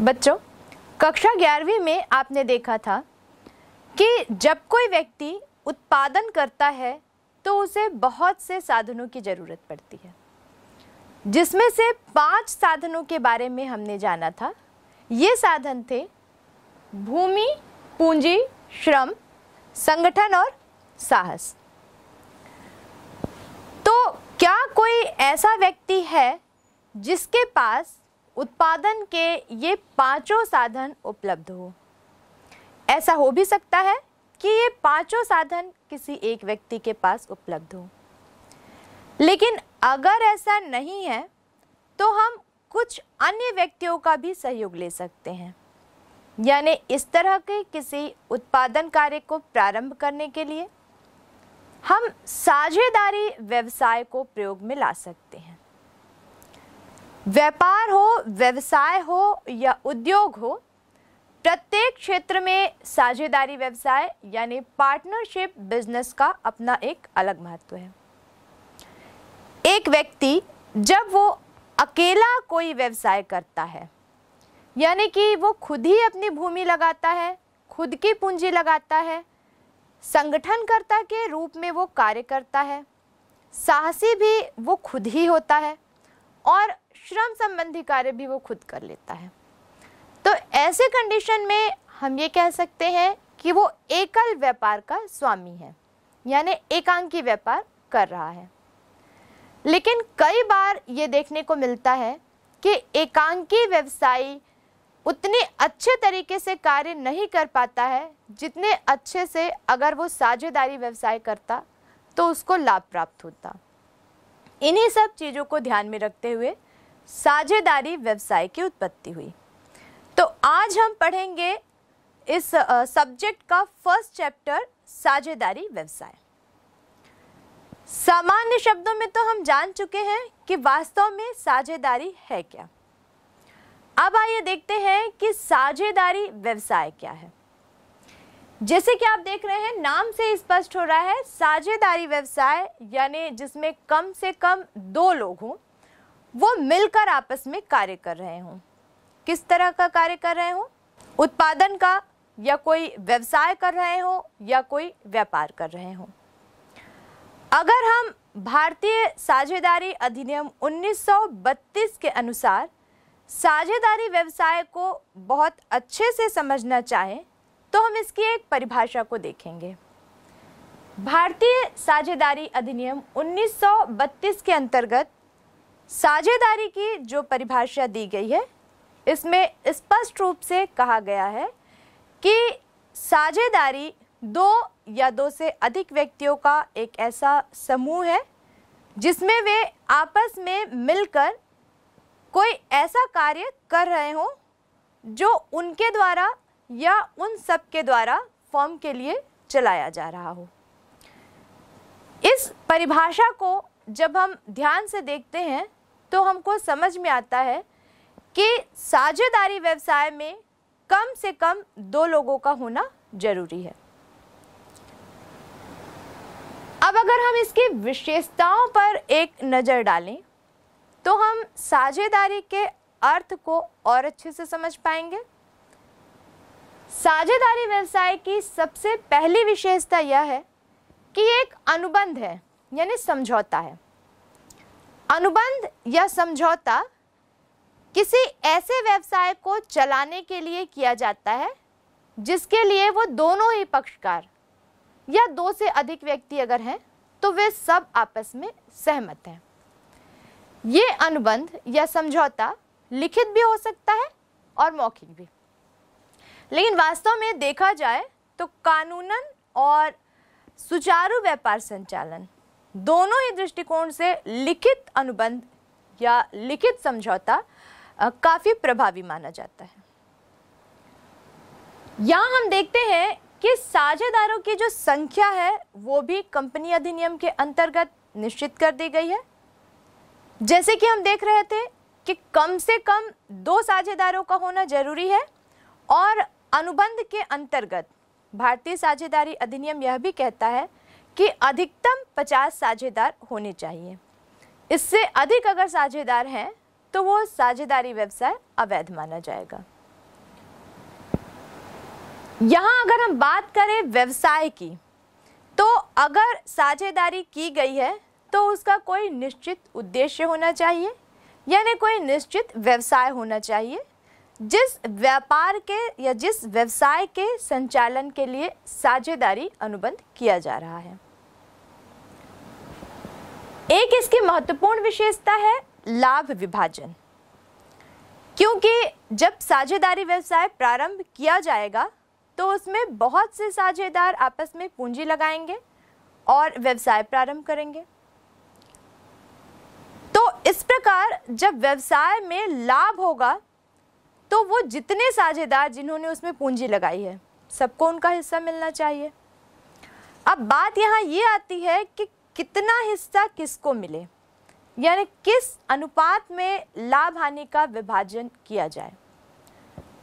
बच्चों कक्षा ग्यारहवीं में आपने देखा था कि जब कोई व्यक्ति उत्पादन करता है तो उसे बहुत से साधनों की ज़रूरत पड़ती है जिसमें से पांच साधनों के बारे में हमने जाना था ये साधन थे भूमि पूंजी श्रम संगठन और साहस तो क्या कोई ऐसा व्यक्ति है जिसके पास उत्पादन के ये पांचों साधन उपलब्ध हो ऐसा हो भी सकता है कि ये पांचों साधन किसी एक व्यक्ति के पास उपलब्ध हो लेकिन अगर ऐसा नहीं है तो हम कुछ अन्य व्यक्तियों का भी सहयोग ले सकते हैं यानी इस तरह के किसी उत्पादन कार्य को प्रारंभ करने के लिए हम साझेदारी व्यवसाय को प्रयोग में ला सकते हैं व्यापार हो व्यवसाय हो या उद्योग हो प्रत्येक क्षेत्र में साझेदारी व्यवसाय यानी पार्टनरशिप बिजनेस का अपना एक अलग महत्व है एक व्यक्ति जब वो अकेला कोई व्यवसाय करता है यानी कि वो खुद ही अपनी भूमि लगाता है खुद की पूंजी लगाता है संगठनकर्ता के रूप में वो कार्य करता है साहसी भी वो खुद ही होता है और श्रम संबंधी कार्य भी वो खुद कर लेता है तो ऐसे कंडीशन में हम ये कह सकते हैं कि वो एकल व्यापार का स्वामी है यानी एकांकी व्यापार कर रहा है लेकिन कई बार ये देखने को मिलता है कि एकांकी व्यवसायी उतने अच्छे तरीके से कार्य नहीं कर पाता है जितने अच्छे से अगर वो साझेदारी व्यवसाय करता तो उसको लाभ प्राप्त होता इन्हीं सब चीज़ों को ध्यान में रखते हुए साझेदारी व्यवसाय की उत्पत्ति हुई तो आज हम पढ़ेंगे इस सब्जेक्ट का फर्स्ट चैप्टर साझेदारी व्यवसाय सामान्य शब्दों में तो हम जान चुके हैं कि वास्तव में साझेदारी है क्या अब आइए देखते हैं कि साझेदारी व्यवसाय क्या है जैसे कि आप देख रहे हैं नाम से स्पष्ट हो रहा है साझेदारी व्यवसाय यानी जिसमें कम से कम दो लोग हों वो मिलकर आपस में कार्य कर रहे हों किस तरह का कार्य कर रहे हों उत्पादन का या कोई व्यवसाय कर रहे हों या कोई व्यापार कर रहे हों अगर हम भारतीय साझेदारी अधिनियम 1932 के अनुसार साझेदारी व्यवसाय को बहुत अच्छे से समझना चाहें तो हम इसकी एक परिभाषा को देखेंगे भारतीय साझेदारी अधिनियम 1932 के अंतर्गत साझेदारी की जो परिभाषा दी गई है इसमें स्पष्ट रूप से कहा गया है कि साझेदारी दो या दो से अधिक व्यक्तियों का एक ऐसा समूह है जिसमें वे आपस में मिलकर कोई ऐसा कार्य कर रहे हों जो उनके द्वारा या उन सब के द्वारा फॉर्म के लिए चलाया जा रहा हो इस परिभाषा को जब हम ध्यान से देखते हैं तो हमको समझ में आता है कि साझेदारी व्यवसाय में कम से कम दो लोगों का होना जरूरी है अब अगर हम इसकी विशेषताओं पर एक नज़र डालें तो हम साझेदारी के अर्थ को और अच्छे से समझ पाएंगे साझेदारी व्यवसाय की सबसे पहली विशेषता यह है कि एक अनुबंध है यानी समझौता है अनुबंध या समझौता किसी ऐसे व्यवसाय को चलाने के लिए किया जाता है जिसके लिए वो दोनों ही पक्षकार या दो से अधिक व्यक्ति अगर हैं तो वे सब आपस में सहमत हैं ये अनुबंध या समझौता लिखित भी हो सकता है और मौखिक भी लेकिन वास्तव में देखा जाए तो कानूनन और सुचारू व्यापार संचालन दोनों ही दृष्टिकोण से लिखित अनुबंध या लिखित समझौता काफ़ी प्रभावी माना जाता है यहां हम देखते हैं कि साझेदारों की जो संख्या है वो भी कंपनी अधिनियम के अंतर्गत निश्चित कर दी गई है जैसे कि हम देख रहे थे कि कम से कम दो साझेदारों का होना जरूरी है और अनुबंध के अंतर्गत भारतीय साझेदारी अधिनियम यह भी कहता है कि अधिकतम 50 साझेदार होने चाहिए इससे अधिक अगर साझेदार हैं तो वो साझेदारी व्यवसाय अवैध माना जाएगा यहाँ अगर हम बात करें व्यवसाय की तो अगर साझेदारी की गई है तो उसका कोई निश्चित उद्देश्य होना चाहिए यानी कोई निश्चित व्यवसाय होना चाहिए जिस व्यापार के या जिस व्यवसाय के संचालन के लिए साझेदारी अनुबंध किया जा रहा है एक इसकी महत्वपूर्ण विशेषता है लाभ विभाजन क्योंकि जब साझेदारी व्यवसाय प्रारंभ किया जाएगा तो उसमें बहुत से साझेदार आपस में पूंजी लगाएंगे और व्यवसाय प्रारंभ करेंगे तो इस प्रकार जब व्यवसाय में लाभ होगा तो वो जितने साझेदार जिन्होंने उसमें पूंजी लगाई है सबको उनका हिस्सा मिलना चाहिए अब बात यहाँ ये आती है कि कितना हिस्सा किसको मिले यानी किस अनुपात में लाभ हानि का विभाजन किया जाए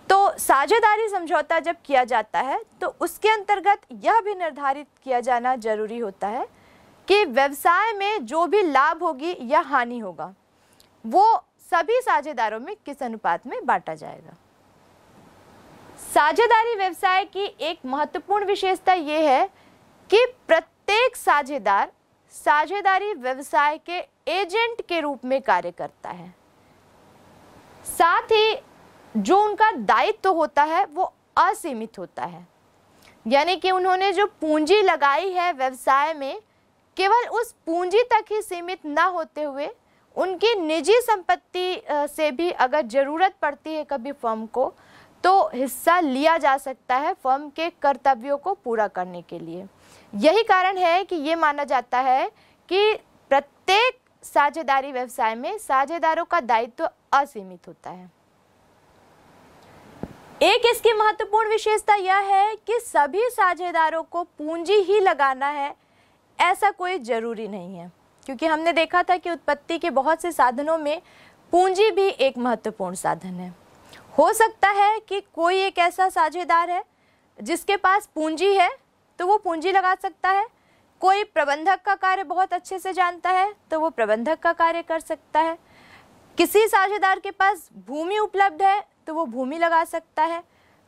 तो साझेदारी समझौता जब किया जाता है तो उसके अंतर्गत यह भी निर्धारित किया जाना जरूरी होता है कि व्यवसाय में जो भी लाभ होगी या हानि होगा वो सभी साझेदारों में किस अनुपात में बांटा जाएगा साझेदारी व्यवसाय की एक महत्वपूर्ण विशेषता ये है कि प्रत्येक साझेदार साझेदारी व्यवसाय के एजेंट के रूप में कार्य करता है साथ ही जो उनका दायित्व तो होता है वो असीमित होता है यानी कि उन्होंने जो पूंजी लगाई है व्यवसाय में केवल उस पूंजी तक ही सीमित ना होते हुए उनकी निजी संपत्ति से भी अगर ज़रूरत पड़ती है कभी फर्म को तो हिस्सा लिया जा सकता है फर्म के कर्तव्यों को पूरा करने के लिए यही कारण है कि ये माना जाता है कि प्रत्येक साझेदारी व्यवसाय में साझेदारों का दायित्व तो असीमित होता है एक इसकी महत्वपूर्ण विशेषता यह है कि सभी साझेदारों को पूंजी ही लगाना है ऐसा कोई जरूरी नहीं है क्योंकि हमने देखा था कि उत्पत्ति के बहुत से साधनों में पूंजी भी एक महत्वपूर्ण साधन है हो सकता है कि कोई एक ऐसा साझेदार है जिसके पास पूंजी है तो वो पूंजी लगा सकता है कोई प्रबंधक का कार्य बहुत अच्छे से जानता है तो वो प्रबंधक का कार्य कर सकता है किसी साझेदार के पास भूमि उपलब्ध है तो वो भूमि लगा सकता है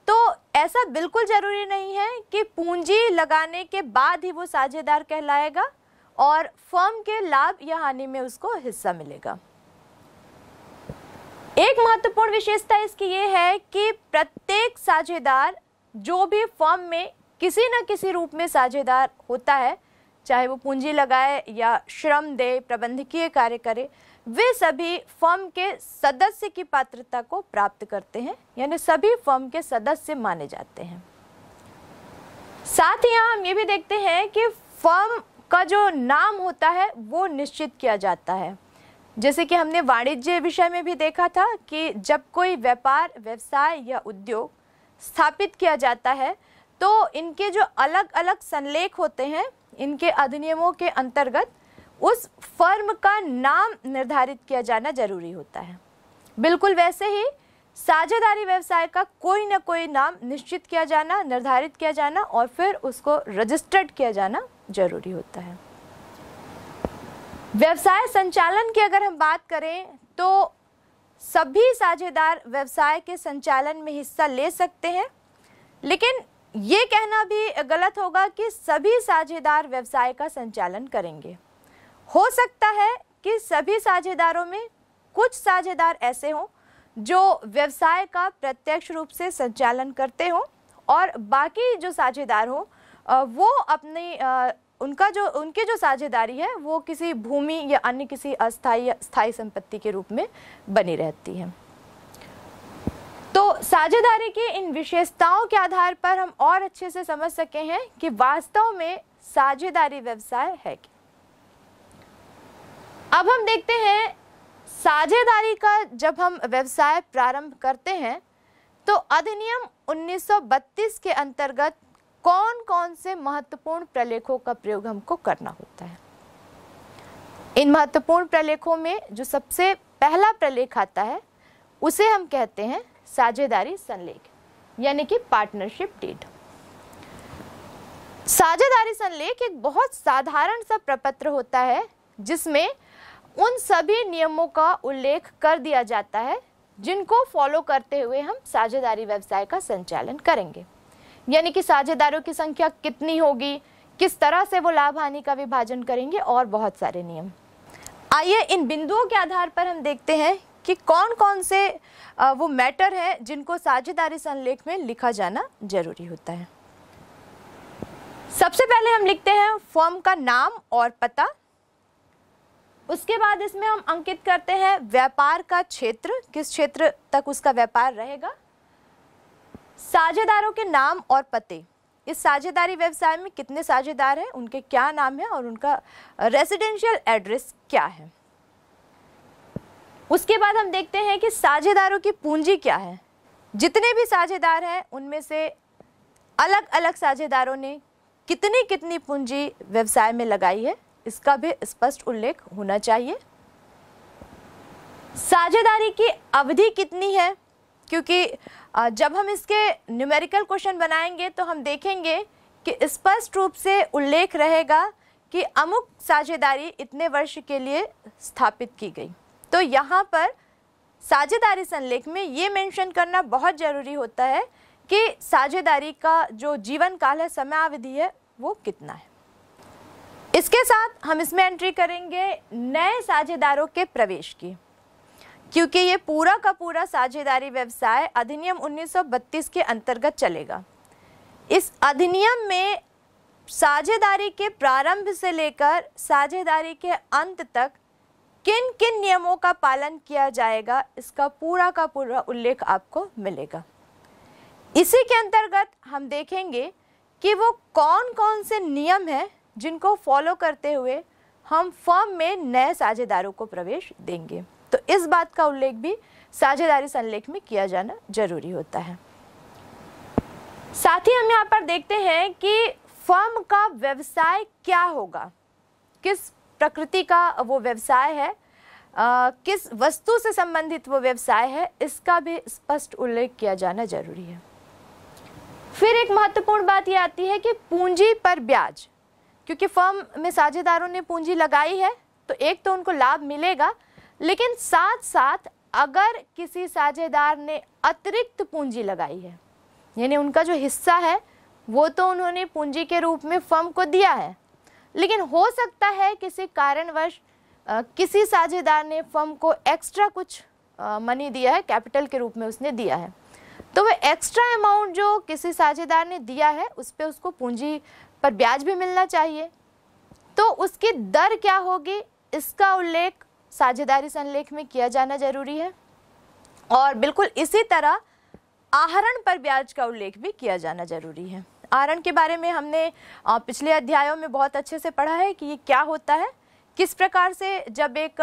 तो ऐसा बिल्कुल ज़रूरी नहीं है कि पूंजी लगाने के बाद ही वो साझेदार कहलाएगा और फर्म के लाभ या हानि में उसको हिस्सा मिलेगा एक महत्वपूर्ण विशेषता इसकी ये है कि प्रत्येक साझेदार जो भी फर्म में किसी न किसी रूप में साझेदार होता है चाहे वो पूंजी लगाए या श्रम दे प्रबंधकीय कार्य करे वे सभी फर्म के सदस्य की पात्रता को प्राप्त करते हैं यानी सभी फर्म के सदस्य माने जाते हैं साथ ही यहाँ हम ये भी देखते हैं कि फर्म का जो नाम होता है वो निश्चित किया जाता है जैसे कि हमने वाणिज्य विषय में भी देखा था कि जब कोई व्यापार व्यवसाय या उद्योग स्थापित किया जाता है तो इनके जो अलग अलग संलेख होते हैं इनके अधिनियमों के अंतर्गत उस फर्म का नाम निर्धारित किया जाना जरूरी होता है बिल्कुल वैसे ही साझेदारी व्यवसाय का कोई ना कोई नाम निश्चित किया जाना निर्धारित किया जाना और फिर उसको रजिस्टर्ड किया जाना जरूरी होता है व्यवसाय संचालन की अगर हम बात करें तो सभी साझेदार व्यवसाय के संचालन में हिस्सा ले सकते हैं लेकिन ये कहना भी गलत होगा कि सभी साझेदार व्यवसाय का संचालन करेंगे हो सकता है कि सभी साझेदारों में कुछ साझेदार ऐसे हों जो व्यवसाय का प्रत्यक्ष रूप से संचालन करते हों और बाकी जो साझेदार हों वो अपनी उनका जो उनकी जो साझेदारी है वो किसी भूमि या अन्य किसी अस्थाई स्थायी संपत्ति के रूप में बनी रहती है तो साझेदारी की इन विशेषताओं के आधार पर हम और अच्छे से समझ सके हैं कि वास्तव में साझेदारी व्यवसाय है क्या अब हम देखते हैं साझेदारी का जब हम व्यवसाय प्रारंभ करते हैं तो अधिनियम 1932 के अंतर्गत कौन कौन से महत्वपूर्ण प्रलेखों का प्रयोग हमको करना होता है इन महत्वपूर्ण प्रलेखों में जो सबसे पहला प्रलेख आता है उसे हम कहते हैं साझेदारी संलेख यानी कि पार्टनरशिप डीड साझेदारी संलेख एक बहुत साधारण सा प्रपत्र होता है जिसमें उन सभी नियमों का उल्लेख कर दिया जाता है जिनको फॉलो करते हुए हम साझेदारी व्यवसाय का संचालन करेंगे यानी कि साझेदारों की संख्या कितनी होगी किस तरह से वो लाभ हानि का विभाजन करेंगे और बहुत सारे नियम आइए इन बिंदुओं के आधार पर हम देखते हैं कि कौन कौन से वो मैटर हैं जिनको साझेदारी संलेख में लिखा जाना जरूरी होता है सबसे पहले हम लिखते हैं फॉर्म का नाम और पता उसके बाद इसमें हम अंकित करते हैं व्यापार का क्षेत्र किस क्षेत्र तक उसका व्यापार रहेगा साझेदारों के नाम और पते इस साझेदारी व्यवसाय में कितने साझेदार हैं उनके क्या नाम हैं और उनका रेजिडेंशियल एड्रेस क्या है उसके बाद हम देखते हैं कि साझेदारों की पूंजी क्या है जितने भी साझेदार हैं उनमें से अलग अलग साझेदारों ने कितनी कितनी पूंजी व्यवसाय में लगाई है इसका भी स्पष्ट उल्लेख होना चाहिए साझेदारी की अवधि कितनी है क्योंकि जब हम इसके न्यूमेरिकल क्वेश्चन बनाएंगे तो हम देखेंगे कि स्पष्ट रूप से उल्लेख रहेगा कि अमुक साझेदारी इतने वर्ष के लिए स्थापित की गई तो यहाँ पर साझेदारी संलेख में ये मेंशन करना बहुत ज़रूरी होता है कि साझेदारी का जो जीवन काल है समयावधि है वो कितना है इसके साथ हम इसमें एंट्री करेंगे नए साझेदारों के प्रवेश की क्योंकि ये पूरा का पूरा साझेदारी व्यवसाय अधिनियम 1932 के अंतर्गत चलेगा इस अधिनियम में साझेदारी के प्रारंभ से लेकर साझेदारी के अंत तक किन किन नियमों का पालन किया जाएगा इसका पूरा का पूरा उल्लेख आपको मिलेगा इसी के अंतर्गत हम देखेंगे कि वो कौन कौन से नियम हैं जिनको फॉलो करते हुए हम फर्म में नए साझेदारों को प्रवेश देंगे तो इस बात का उल्लेख भी साझेदारी संलेख में किया जाना जरूरी होता है साथ ही हम यहाँ पर देखते हैं कि फर्म का व्यवसाय क्या होगा किस प्रकृति का वो व्यवसाय है आ, किस वस्तु से संबंधित वो व्यवसाय है इसका भी स्पष्ट उल्लेख किया जाना जरूरी है फिर एक महत्वपूर्ण बात ये आती है कि पूंजी पर ब्याज क्योंकि फर्म में साझेदारों ने पूंजी लगाई है तो एक तो उनको लाभ मिलेगा लेकिन साथ साथ अगर किसी साझेदार ने अतिरिक्त पूंजी लगाई है यानी उनका जो हिस्सा है वो तो उन्होंने पूंजी के रूप में फर्म को दिया है लेकिन हो सकता है किसी कारणवश किसी साझेदार ने फर्म को एक्स्ट्रा कुछ मनी दिया है कैपिटल के रूप में उसने दिया है तो वह एक्स्ट्रा अमाउंट जो किसी साझेदार ने दिया है उस पर उसको पूंजी पर ब्याज भी मिलना चाहिए तो उसकी दर क्या होगी इसका उल्लेख साझेदारी संलेख में किया जाना जरूरी है और बिल्कुल इसी तरह आहरण पर ब्याज का उल्लेख भी किया जाना जरूरी है आरण के बारे में हमने पिछले अध्यायों में बहुत अच्छे से पढ़ा है कि ये क्या होता है किस प्रकार से जब एक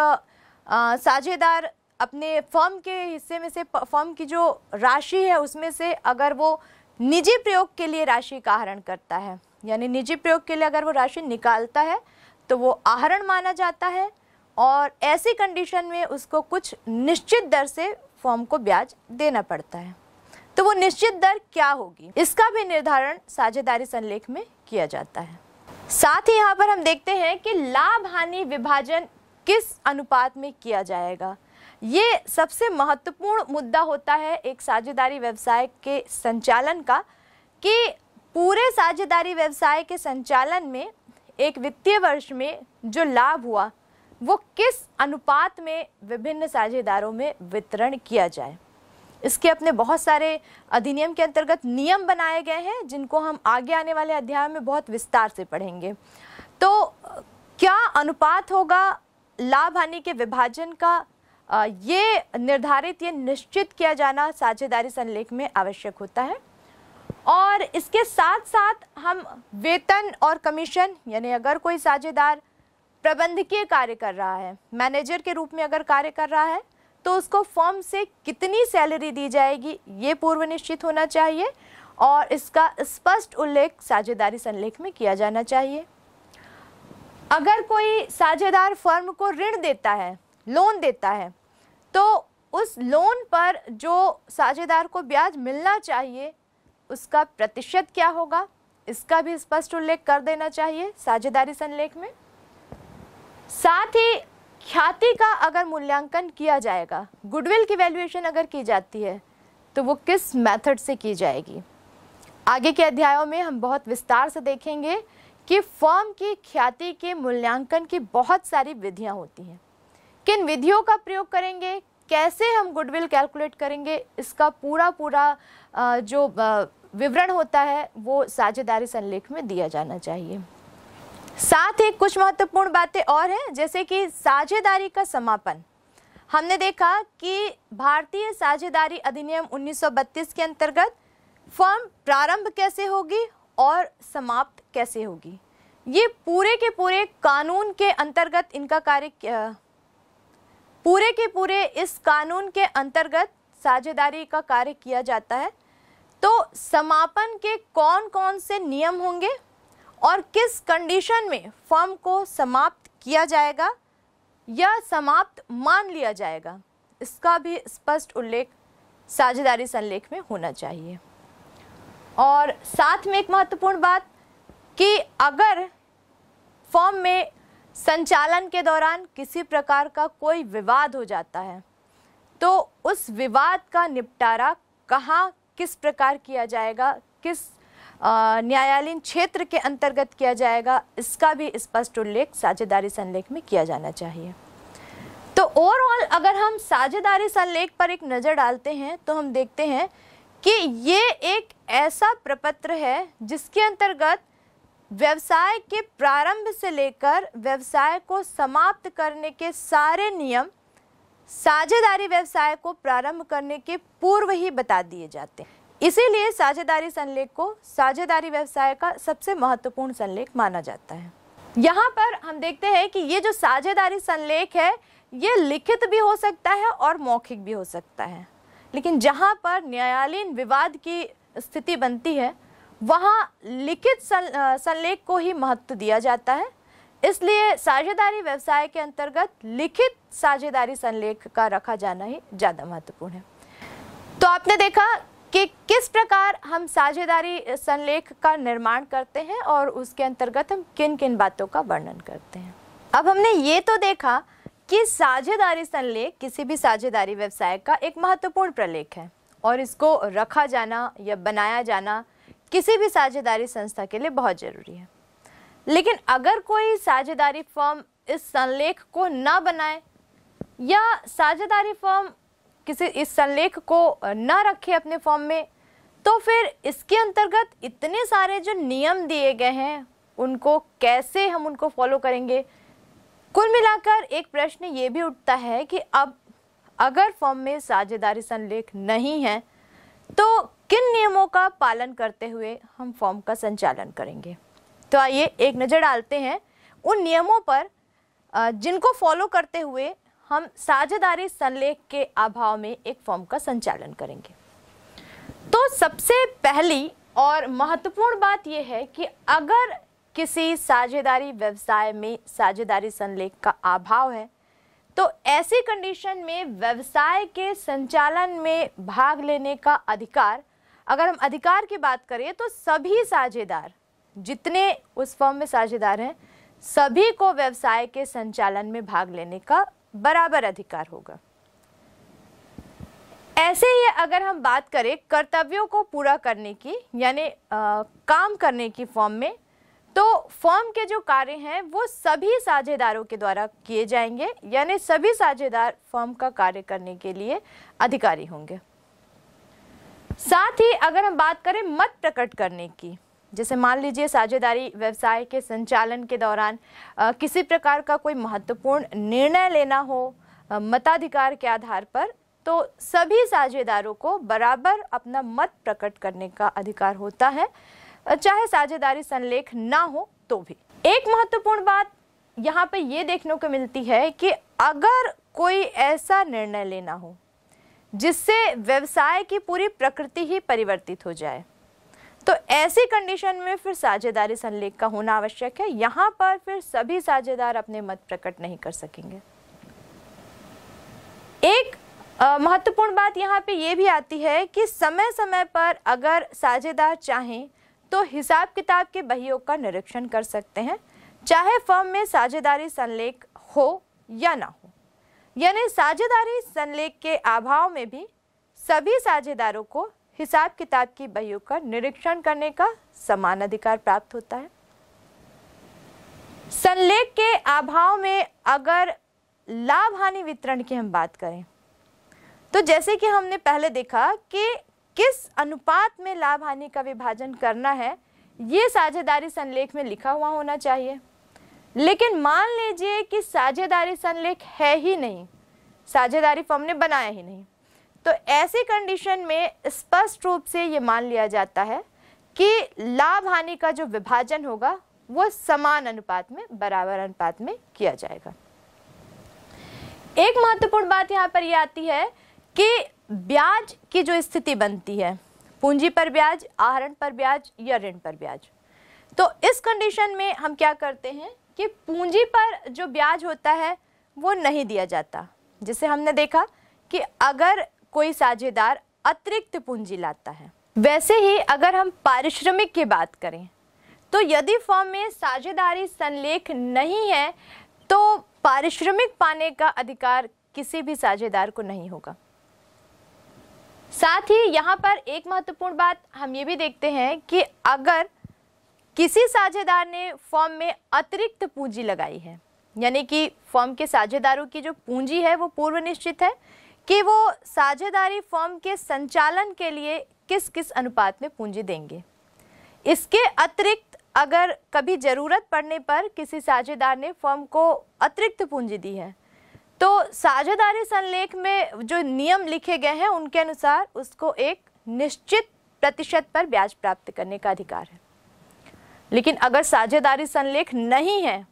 साझेदार अपने फर्म के हिस्से में से फर्म की जो राशि है उसमें से अगर वो निजी प्रयोग के लिए राशि का आहरण करता है यानी निजी प्रयोग के लिए अगर वो राशि निकालता है तो वो आहरण माना जाता है और ऐसी कंडीशन में उसको कुछ निश्चित दर से फॉर्म को ब्याज देना पड़ता है तो वो निश्चित दर क्या होगी इसका भी निर्धारण साझेदारी संलेख में किया जाता है साथ ही यहाँ पर हम देखते हैं कि लाभ हानि विभाजन किस अनुपात में किया जाएगा ये सबसे महत्वपूर्ण मुद्दा होता है एक साझेदारी व्यवसाय के संचालन का कि पूरे साझेदारी व्यवसाय के संचालन में एक वित्तीय वर्ष में जो लाभ हुआ वो किस अनुपात में विभिन्न साझेदारों में वितरण किया जाए इसके अपने बहुत सारे अधिनियम के अंतर्गत नियम बनाए गए हैं जिनको हम आगे आने वाले अध्याय में बहुत विस्तार से पढ़ेंगे तो क्या अनुपात होगा लाभ हानि के विभाजन का ये निर्धारित ये निश्चित किया जाना साझेदारी संलेख में आवश्यक होता है और इसके साथ साथ हम वेतन और कमीशन यानी अगर कोई साझेदार प्रबंधकीय कार्य कर रहा है मैनेजर के रूप में अगर कार्य कर रहा है तो उसको फर्म से कितनी सैलरी दी जाएगी ये पूर्व निश्चित होना चाहिए और इसका स्पष्ट उल्लेख साझेदारी संलेख में किया जाना चाहिए अगर कोई साझेदार फर्म को ऋण देता है लोन देता है तो उस लोन पर जो साझेदार को ब्याज मिलना चाहिए उसका प्रतिशत क्या होगा इसका भी स्पष्ट उल्लेख कर देना चाहिए साझेदारी संलेख में साथ ही ख्याति का अगर मूल्यांकन किया जाएगा गुडविल की वैल्यूएशन अगर की जाती है तो वो किस मेथड से की जाएगी आगे के अध्यायों में हम बहुत विस्तार से देखेंगे कि फॉर्म की ख्याति के मूल्यांकन की बहुत सारी विधियां होती हैं किन विधियों का प्रयोग करेंगे कैसे हम गुडविल कैलकुलेट करेंगे इसका पूरा पूरा जो विवरण होता है वो साझेदारी संलेख में दिया जाना चाहिए साथ ही कुछ महत्वपूर्ण बातें और हैं जैसे कि साझेदारी का समापन हमने देखा कि भारतीय साझेदारी अधिनियम 1932 के अंतर्गत फर्म प्रारंभ कैसे होगी और समाप्त कैसे होगी ये पूरे के पूरे कानून के अंतर्गत इनका कार्य पूरे के पूरे इस कानून के अंतर्गत साझेदारी का कार्य किया जाता है तो समापन के कौन कौन से नियम होंगे और किस कंडीशन में फर्म को समाप्त किया जाएगा या समाप्त मान लिया जाएगा इसका भी स्पष्ट उल्लेख साझेदारी संलेख में होना चाहिए और साथ में एक महत्वपूर्ण बात कि अगर फॉर्म में संचालन के दौरान किसी प्रकार का कोई विवाद हो जाता है तो उस विवाद का निपटारा कहाँ किस प्रकार किया जाएगा किस न्यायालयीन क्षेत्र के अंतर्गत किया जाएगा इसका भी स्पष्ट उल्लेख साझेदारी संलेख में किया जाना चाहिए तो ओवरऑल अगर हम साझेदारी संलेख पर एक नज़र डालते हैं तो हम देखते हैं कि ये एक ऐसा प्रपत्र है जिसके अंतर्गत व्यवसाय के प्रारंभ से लेकर व्यवसाय को समाप्त करने के सारे नियम साझेदारी व्यवसाय को प्रारंभ करने के पूर्व ही बता दिए जाते हैं इसीलिए साझेदारी संलेख को साझेदारी व्यवसाय का सबसे महत्वपूर्ण संलेख माना जाता है यहाँ पर हम देखते हैं कि ये जो साझेदारी संलेख है ये लिखित भी हो सकता है और मौखिक भी हो सकता है लेकिन जहाँ पर न्यायालयीन विवाद की स्थिति बनती है वहाँ लिखित संलेख को ही महत्व दिया जाता है इसलिए साझेदारी व्यवसाय के अंतर्गत लिखित साझेदारी संलेख का रखा जाना ही ज़्यादा महत्वपूर्ण है तो आपने देखा कि किस प्रकार हम साझेदारी संलेख का निर्माण करते हैं और उसके अंतर्गत हम किन किन बातों का वर्णन करते हैं अब हमने ये तो देखा कि साझेदारी संलेख किसी भी साझेदारी व्यवसाय का एक महत्वपूर्ण प्रलेख है और इसको रखा जाना या बनाया जाना किसी भी साझेदारी संस्था के लिए बहुत ज़रूरी है लेकिन अगर कोई साझेदारी फॉर्म इस संलेख को ना बनाए या साझेदारी फॉर्म किसी इस संलेख को न रखे अपने फॉर्म में तो फिर इसके अंतर्गत इतने सारे जो नियम दिए गए हैं उनको कैसे हम उनको फॉलो करेंगे कुल मिलाकर एक प्रश्न ये भी उठता है कि अब अगर फॉर्म में साझेदारी संलेख नहीं है तो किन नियमों का पालन करते हुए हम फॉर्म का संचालन करेंगे तो आइए एक नज़र डालते हैं उन नियमों पर जिनको फॉलो करते हुए हम साझेदारी संलेख के अभाव में एक फॉर्म का संचालन करेंगे तो सबसे पहली और महत्वपूर्ण बात यह है कि अगर किसी साझेदारी व्यवसाय में साझेदारी संलेख का अभाव है तो ऐसी कंडीशन में व्यवसाय के संचालन में भाग लेने का अधिकार अगर हम अधिकार की बात करें तो सभी साझेदार जितने उस फॉर्म में साझेदार हैं सभी को व्यवसाय के संचालन में भाग लेने का बराबर अधिकार होगा ऐसे ही अगर हम बात करें कर्तव्यों को पूरा करने की यानी काम करने की फॉर्म में तो फॉर्म के जो कार्य हैं वो सभी साझेदारों के द्वारा किए जाएंगे यानी सभी साझेदार फॉर्म का कार्य करने के लिए अधिकारी होंगे साथ ही अगर हम बात करें मत प्रकट करने की जैसे मान लीजिए साझेदारी व्यवसाय के संचालन के दौरान आ, किसी प्रकार का कोई महत्वपूर्ण निर्णय लेना हो आ, मताधिकार के आधार पर तो सभी साझेदारों को बराबर अपना मत प्रकट करने का अधिकार होता है चाहे साझेदारी संलेख ना हो तो भी एक महत्वपूर्ण बात यहाँ पे ये देखने को मिलती है कि अगर कोई ऐसा निर्णय लेना हो जिससे व्यवसाय की पूरी प्रकृति ही परिवर्तित हो जाए तो ऐसी कंडीशन में फिर साझेदारी संलेख का होना आवश्यक है यहाँ पर फिर सभी साझेदार अपने मत प्रकट नहीं कर सकेंगे एक महत्वपूर्ण बात यहाँ पे ये भी आती है कि समय समय पर अगर साझेदार चाहें तो हिसाब किताब के बहियों का निरीक्षण कर सकते हैं चाहे फर्म में साझेदारी संलेख हो या ना हो यानी साझेदारी संलेख के अभाव में भी सभी साझेदारों को हिसाब किताब की बहियों का निरीक्षण करने का समान अधिकार प्राप्त होता है संलेख के अभाव में अगर लाभ हानि वितरण की हम बात करें तो जैसे कि हमने पहले देखा कि किस अनुपात में लाभ हानि का विभाजन करना है ये साझेदारी संलेख में लिखा हुआ होना चाहिए लेकिन मान लीजिए कि साझेदारी संलेख है ही नहीं साझेदारी फॉर्म ने बनाया ही नहीं तो ऐसी कंडीशन में स्पष्ट रूप से ये मान लिया जाता है कि लाभ हानि का जो विभाजन होगा वो समान अनुपात में बराबर अनुपात में किया जाएगा एक महत्वपूर्ण बात यहाँ पर यह आती है कि ब्याज की जो स्थिति बनती है पूंजी पर ब्याज आहरण पर ब्याज या ऋण पर ब्याज तो इस कंडीशन में हम क्या करते हैं कि पूंजी पर जो ब्याज होता है वो नहीं दिया जाता जिसे हमने देखा कि अगर कोई साझेदार अतिरिक्त पूंजी लाता है वैसे ही अगर हम पारिश्रमिक की बात करें तो यदि फर्म में साझेदारी संलेख नहीं है तो पारिश्रमिक पाने का अधिकार किसी भी साझेदार को नहीं होगा साथ ही यहाँ पर एक महत्वपूर्ण बात हम ये भी देखते हैं कि अगर किसी साझेदार ने फॉर्म में अतिरिक्त पूंजी लगाई है यानी कि फॉर्म के साझेदारों की जो पूंजी है वो पूर्व निश्चित है कि वो साझेदारी फॉर्म के संचालन के लिए किस किस अनुपात में पूंजी देंगे इसके अतिरिक्त अगर कभी ज़रूरत पड़ने पर किसी साझेदार ने फर्म को अतिरिक्त पूंजी दी है तो साझेदारी संलेख में जो नियम लिखे गए हैं उनके अनुसार उसको एक निश्चित प्रतिशत पर ब्याज प्राप्त करने का अधिकार है लेकिन अगर साझेदारी संलेख नहीं है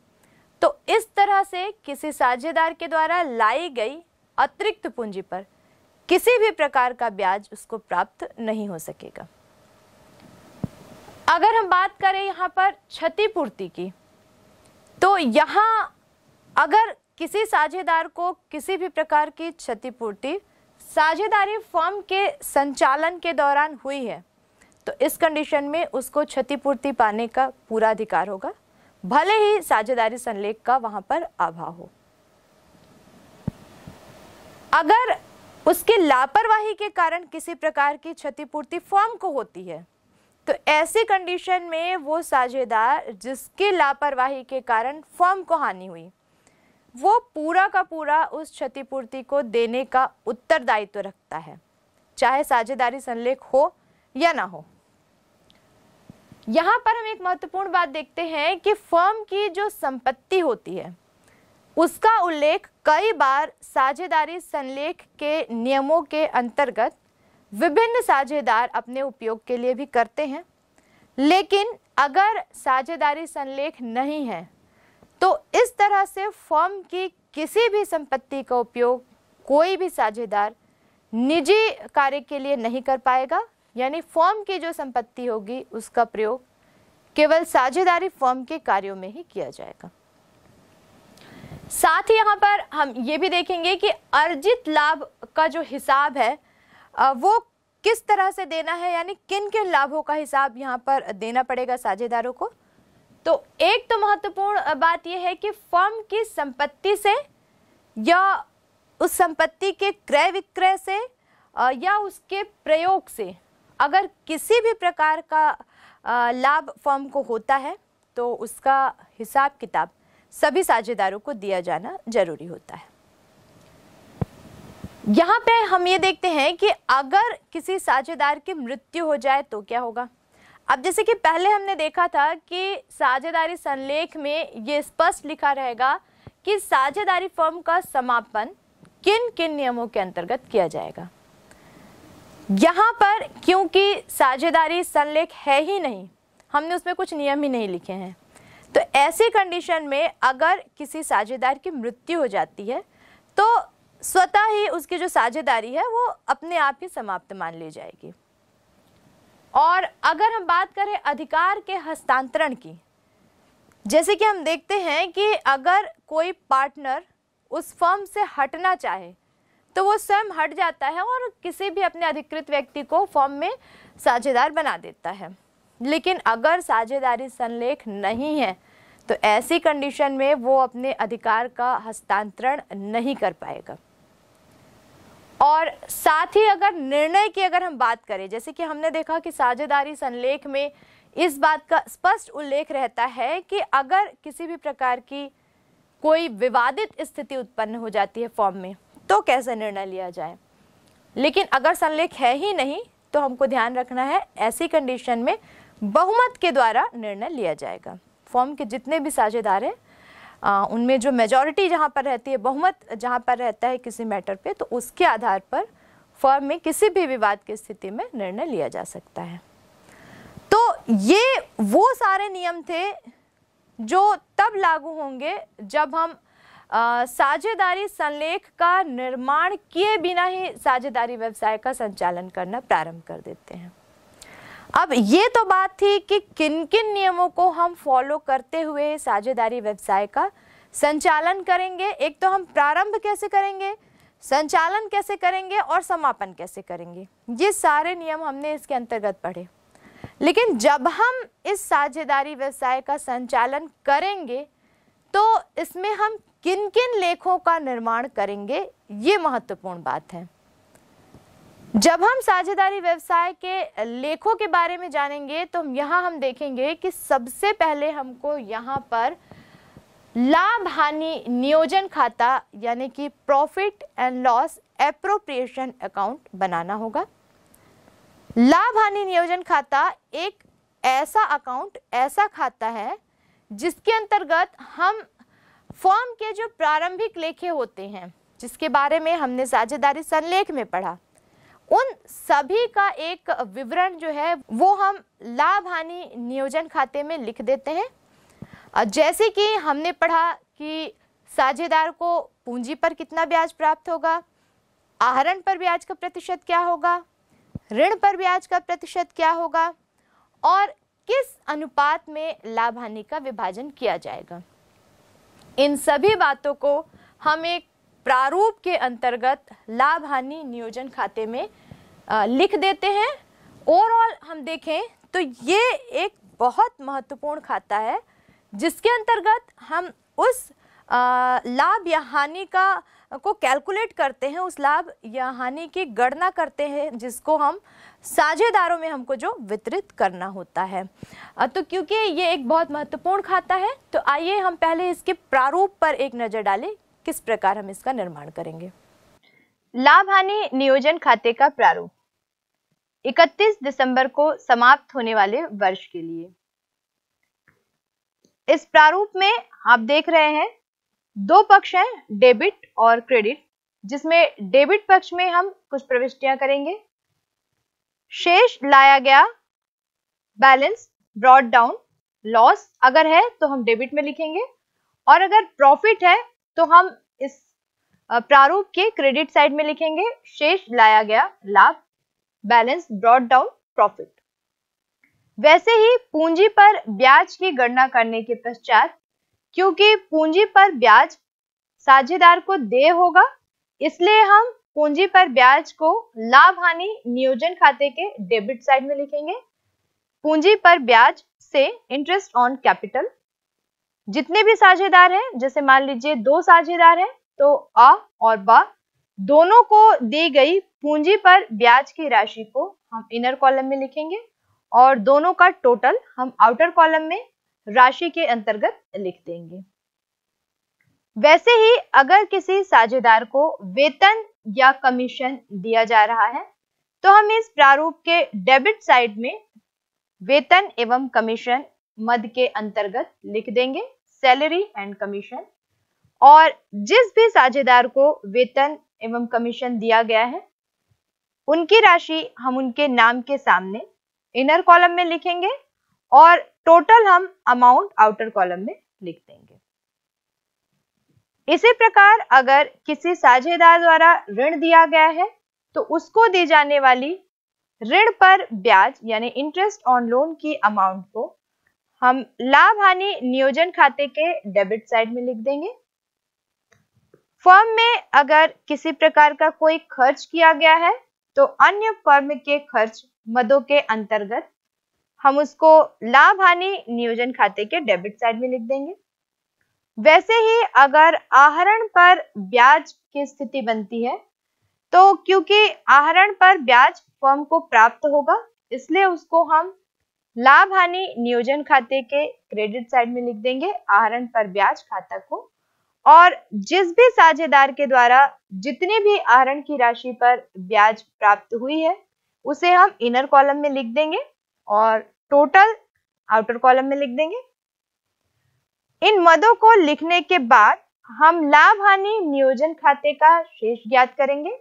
तो इस तरह से किसी साझेदार के द्वारा लाई गई अतिरिक्त पूंजी पर किसी भी प्रकार का ब्याज उसको प्राप्त नहीं हो सकेगा अगर हम बात करें यहाँ पर क्षतिपूर्ति की तो यहाँ अगर किसी साझेदार को किसी भी प्रकार की क्षतिपूर्ति साझेदारी फॉर्म के संचालन के दौरान हुई है तो इस कंडीशन में उसको क्षतिपूर्ति पाने का पूरा अधिकार होगा भले ही साझेदारी संलेख का वहाँ पर अभाव हो अगर उसके लापरवाही के कारण किसी प्रकार की क्षतिपूर्ति फॉर्म को होती है तो ऐसी कंडीशन में वो साझेदार जिसके लापरवाही के कारण फॉर्म को हानि हुई वो पूरा का पूरा उस क्षतिपूर्ति को देने का उत्तरदायित्व तो रखता है चाहे साझेदारी संलेख हो या ना हो यहाँ पर हम एक महत्वपूर्ण बात देखते हैं कि फर्म की जो संपत्ति होती है उसका उल्लेख कई बार साझेदारी संलेख के नियमों के अंतर्गत विभिन्न साझेदार अपने उपयोग के लिए भी करते हैं लेकिन अगर साझेदारी संलेख नहीं है तो इस तरह से फर्म की किसी भी संपत्ति का उपयोग कोई भी साझेदार निजी कार्य के लिए नहीं कर पाएगा यानी फर्म की जो संपत्ति होगी उसका प्रयोग केवल साझेदारी फर्म के कार्यों में ही किया जाएगा साथ ही यहाँ पर हम ये भी देखेंगे कि अर्जित लाभ का जो हिसाब है वो किस तरह से देना है यानी किन किन लाभों का हिसाब यहाँ पर देना पड़ेगा साझेदारों को तो एक तो महत्वपूर्ण बात यह है कि फर्म की संपत्ति से या उस संपत्ति के क्रय विक्रय से या उसके प्रयोग से अगर किसी भी प्रकार का लाभ फर्म को होता है तो उसका हिसाब किताब सभी साझेदारों को दिया जाना जरूरी होता है यहां पे हम ये देखते हैं कि अगर किसी साझेदार की मृत्यु हो जाए तो क्या होगा अब जैसे कि पहले हमने देखा था कि साझेदारी संलेख में ये स्पष्ट लिखा रहेगा कि साझेदारी फर्म का समापन किन किन नियमों के अंतर्गत किया जाएगा यहां पर क्योंकि साझेदारी संलेख है ही नहीं हमने उसमें कुछ नियम ही नहीं लिखे हैं तो ऐसी कंडीशन में अगर किसी साझेदार की मृत्यु हो जाती है तो स्वतः ही उसकी जो साझेदारी है वो अपने आप ही समाप्त मान ली जाएगी और अगर हम बात करें अधिकार के हस्तांतरण की जैसे कि हम देखते हैं कि अगर कोई पार्टनर उस फर्म से हटना चाहे तो वो स्वयं हट जाता है और किसी भी अपने अधिकृत व्यक्ति को फॉर्म में साझेदार बना देता है लेकिन अगर साझेदारी संलेख नहीं है तो ऐसी कंडीशन में वो अपने अधिकार का हस्तांतरण नहीं कर पाएगा और साथ ही अगर निर्णय की अगर हम बात करें जैसे कि हमने देखा कि साझेदारी संलेख में इस बात का स्पष्ट उल्लेख रहता है कि अगर किसी भी प्रकार की कोई विवादित स्थिति उत्पन्न हो जाती है फॉर्म में तो कैसे निर्णय लिया जाए लेकिन अगर संलेख है ही नहीं तो हमको ध्यान रखना है ऐसी कंडीशन में बहुमत के द्वारा निर्णय लिया जाएगा फॉर्म के जितने भी साझेदार हैं उनमें जो मेजॉरिटी जहाँ पर रहती है बहुमत जहाँ पर रहता है किसी मैटर पे तो उसके आधार पर फॉर्म में किसी भी विवाद की स्थिति में निर्णय लिया जा सकता है तो ये वो सारे नियम थे जो तब लागू होंगे जब हम साझेदारी संलेख का निर्माण किए बिना ही साझेदारी व्यवसाय का संचालन करना प्रारंभ कर देते हैं अब ये तो बात थी कि किन किन नियमों को हम फॉलो करते हुए साझेदारी व्यवसाय का संचालन करेंगे एक तो हम प्रारंभ कैसे करेंगे संचालन कैसे करेंगे और समापन कैसे करेंगे ये सारे नियम हमने इसके अंतर्गत पढ़े लेकिन जब हम इस साझेदारी व्यवसाय का संचालन करेंगे तो इसमें हम किन किन लेखों का निर्माण करेंगे ये महत्वपूर्ण बात है जब हम साझेदारी व्यवसाय के लेखों के बारे में जानेंगे तो यहाँ हम देखेंगे कि सबसे पहले हमको यहाँ पर लाभ हानि नियोजन खाता यानी कि profit and loss appropriation account बनाना होगा लाभ हानि नियोजन खाता एक ऐसा अकाउंट ऐसा खाता है जिसके अंतर्गत हम फॉर्म के जो प्रारंभिक लेखे होते हैं जिसके बारे में हमने साझेदारी संलेख में पढ़ा उन सभी का एक विवरण जो है वो हम लाभ हानि नियोजन खाते में लिख देते हैं जैसे कि हमने पढ़ा कि साझेदार को पूंजी पर कितना ब्याज प्राप्त होगा आहरण पर ब्याज का प्रतिशत क्या होगा ऋण पर ब्याज का प्रतिशत क्या होगा और किस अनुपात में लाभ हानि का विभाजन किया जाएगा इन सभी बातों को हम एक प्रारूप के अंतर्गत लाभ हानि नियोजन खाते में लिख देते हैं ओवरऑल हम देखें तो ये एक बहुत महत्वपूर्ण खाता है जिसके अंतर्गत हम उस लाभ या हानि का को कैलकुलेट करते हैं उस लाभ या हानि की गणना करते हैं जिसको हम साझेदारों में हमको जो वितरित करना होता है तो क्योंकि ये एक बहुत महत्वपूर्ण खाता है तो आइए हम पहले इसके प्रारूप पर एक नज़र डालें किस प्रकार हम इसका निर्माण करेंगे लाभ हानि नियोजन खाते का प्रारूप 31 दिसंबर को समाप्त होने वाले वर्ष के लिए इस प्रारूप में आप देख रहे हैं दो पक्ष हैं डेबिट और क्रेडिट जिसमें डेबिट पक्ष में हम कुछ प्रविष्टियां करेंगे शेष लाया गया बैलेंस ब्रॉड डाउन लॉस अगर है तो हम डेबिट में लिखेंगे और अगर प्रॉफिट है तो हम इस प्रारूप के क्रेडिट साइड में लिखेंगे शेष लाया गया लाभ बैलेंस ब्रॉड डाउन प्रॉफिट वैसे ही पूंजी पर ब्याज की गणना करने के पश्चात क्योंकि पूंजी पर ब्याज साझेदार को दे होगा इसलिए हम पूंजी पर ब्याज को लाभ हानि नियोजन खाते के डेबिट साइड में लिखेंगे पूंजी पर ब्याज से इंटरेस्ट ऑन कैपिटल जितने भी साझेदार हैं जैसे मान लीजिए दो साझेदार हैं तो अ और ब दोनों को दी गई पूंजी पर ब्याज की राशि को हम इनर कॉलम में लिखेंगे और दोनों का टोटल हम आउटर कॉलम में राशि के अंतर्गत लिख देंगे वैसे ही अगर किसी साझेदार को वेतन या कमीशन दिया जा रहा है तो हम इस प्रारूप के डेबिट साइड में वेतन एवं कमीशन मद के अंतर्गत लिख देंगे सैलरी एंड कमीशन और जिस भी साझेदार को वेतन एवं कमीशन दिया गया है उनकी राशि हम उनके नाम के सामने इनर कॉलम में लिखेंगे और टोटल हम अमाउंट आउटर कॉलम में लिख देंगे इसी प्रकार अगर किसी साझेदार द्वारा ऋण दिया गया है तो उसको दी जाने वाली ऋण पर ब्याज यानी इंटरेस्ट ऑन लोन की अमाउंट को हम लाभ हानि नियोजन खाते के डेबिट साइड में लिख देंगे फर्म में अगर किसी प्रकार का कोई खर्च किया गया है तो अन्य फर्म के खर्च मदों के अंतर्गत हम उसको लाभ हानि नियोजन खाते के डेबिट साइड में लिख देंगे वैसे ही अगर आहरण पर ब्याज की स्थिति बनती है तो क्योंकि आहरण पर ब्याज फर्म को प्राप्त होगा इसलिए उसको हम लाभ हानि नियोजन खाते के क्रेडिट साइड में लिख देंगे आहरण पर ब्याज खाता को और जिस भी साझेदार के द्वारा जितने भी आहरण की राशि पर ब्याज प्राप्त हुई है उसे हम इनर कॉलम में लिख देंगे और टोटल आउटर कॉलम में लिख देंगे इन मदों को लिखने के बाद हम लाभ हानि नियोजन खाते का शेष ज्ञात करेंगे